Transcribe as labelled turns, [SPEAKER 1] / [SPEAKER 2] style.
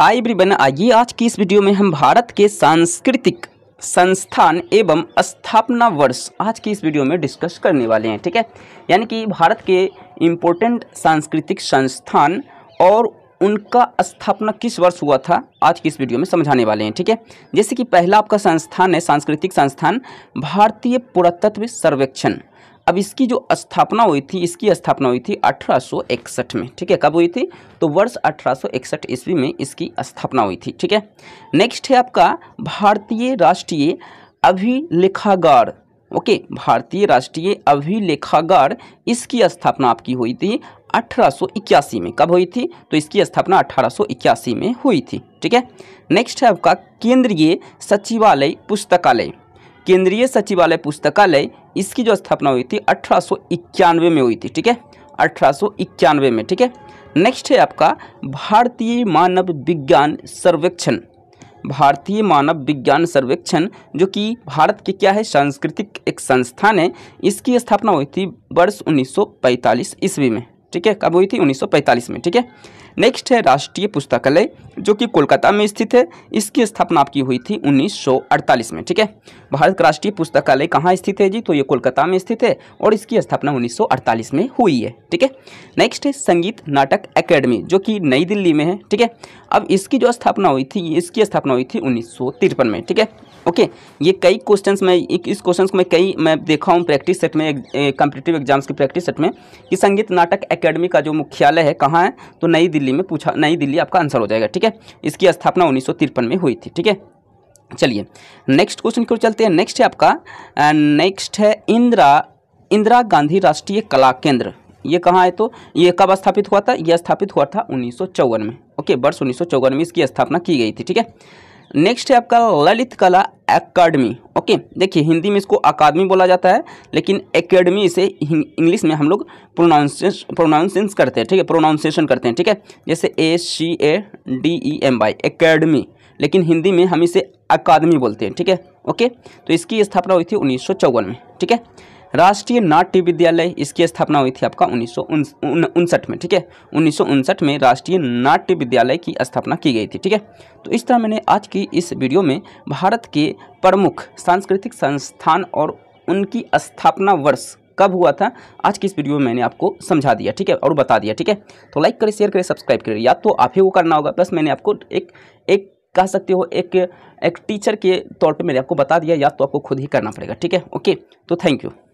[SPEAKER 1] hi everyone आइए आज की इस वीडियो में हम भारत के सांस्कृतिक संस्थान एवं स्थापना वर्ष आज की इस वीडियो में डिस्कस करने वाले हैं ठीक है यानी कि भारत के इम्पोर्टेंट सांस्कृतिक संस्थान और उनका स्थापना किस वर्ष हुआ था आज की इस वीडियो में समझाने वाले हैं ठीक है जैसे कि पहला आपका संस्थान है सांस्कृतिक संस्थान भारतीय पुरातत्व सर्वेक्षण अब इसकी जो स्थापना हुई थी इसकी स्थापना हुई थी अठारह में ठीक है कब हुई थी तो वर्ष अठारह ईस्वी में इसकी स्थापना हुई थी ठीक है नेक्स्ट है आपका भारतीय राष्ट्रीय अभिलेखागार ओके भारतीय राष्ट्रीय अभिलेखागार इसकी स्थापना आपकी हुई थी 1881 में कब हुई थी तो इसकी स्थापना 1881 में हुई थी ठीक है नेक्स्ट है आपका केंद्रीय सचिवालय पुस्तकालय केंद्रीय सचिवालय पुस्तकालय इसकी जो स्थापना हुई थी अठारह में हुई थी ठीक है अठारह में ठीक है नेक्स्ट है आपका भारतीय मानव विज्ञान सर्वेक्षण भारतीय मानव विज्ञान सर्वेक्षण जो कि भारत के क्या है सांस्कृतिक एक संस्थान है इसकी स्थापना हुई थी वर्ष 1945 ईस्वी में ठीक है कब हुई थी 1945 में ठीक है नेक्स्ट है राष्ट्रीय पुस्तकालय जो कि कोलकाता में स्थित है इसकी स्थापना आपकी हुई थी 1948 में ठीक है भारत का राष्ट्रीय पुस्तकालय कहाँ स्थित है जी तो ये कोलकाता में स्थित है और इसकी स्थापना 1948 में हुई है ठीक है नेक्स्ट है संगीत नाटक अकेडमी जो कि नई दिल्ली में है ठीक है अब इसकी जो स्थापना हुई थी इसकी स्थापना हुई थी उन्नीस में ठीक है ओके ये कई क्वेश्चन मैं इस क्वेश्चन को मैं कई मैं देखा हूँ प्रैक्टिस सेट में कम्पिटेटिव एग्जाम्स की प्रैक्टिस सेट में कि संगीत नाटक अकेडमी का जो मुख्यालय है कहाँ है तो नई दिल्ली में पूछा नई दिल्ली आपका आंसर हो जाएगा ठीक है इसकी स्थापना उन्नीस में हुई थी ठीक है चलिए नेक्स्ट क्वेश्चन की ओर चलते हैं नेक्स्ट है आपका नेक्स्ट है इंदिरा इंदिरा गांधी राष्ट्रीय कला केंद्र ये कहाँ है तो ये कब स्थापित हुआ था यह स्थापित हुआ था उन्नीस में ओके वर्ष उन्नीस में इसकी स्थापना की गई थी ठीक है नेक्स्ट है आपका ललित कला एकेडमी ओके देखिए हिंदी में इसको अकादमी बोला जाता है लेकिन एकेडमी इसे इंग्लिश में हम लोग प्रोनाउंसिएशन प्रोनाउंसेंस करते हैं ठीक है प्रोनाउंसिएशन करते हैं ठीक है जैसे A C A D E M Y academy लेकिन हिंदी में हम इसे अकादमी बोलते हैं ठीक है ओके तो इसकी स्थापना हुई थी उन्नीस में ठीक है राष्ट्रीय नाट्य विद्यालय इसकी स्थापना हुई थी आपका उन्नीस उनसठ में ठीक है उन्नीस में राष्ट्रीय नाट्य विद्यालय की स्थापना की गई थी ठीक है तो इस तरह मैंने आज की इस वीडियो में भारत के प्रमुख सांस्कृतिक संस्थान और उनकी स्थापना वर्ष कब हुआ था आज की इस वीडियो में मैंने आपको समझा दिया ठीक है और बता दिया ठीक है तो लाइक करें शेयर करें सब्सक्राइब करें या तो आप ही को करना होगा प्लस मैंने आपको एक एक कह सकते हो एक एक टीचर के तौर पे मैंने आपको बता दिया या तो आपको खुद ही करना पड़ेगा ठीक है ओके तो थैंक यू